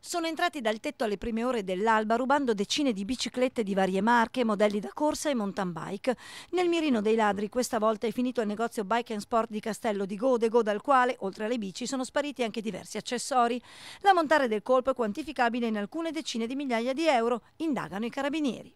sono entrati dal tetto alle prime ore dell'alba rubando decine di biciclette di varie marche, modelli da corsa e mountain bike. Nel mirino dei ladri questa volta è finito il negozio Bike and Sport di Castello di Godego, dal quale, oltre alle bici, sono spariti anche diversi accessori. La montare del colpo è quantificabile in alcune decine di migliaia di euro, indagano i carabinieri.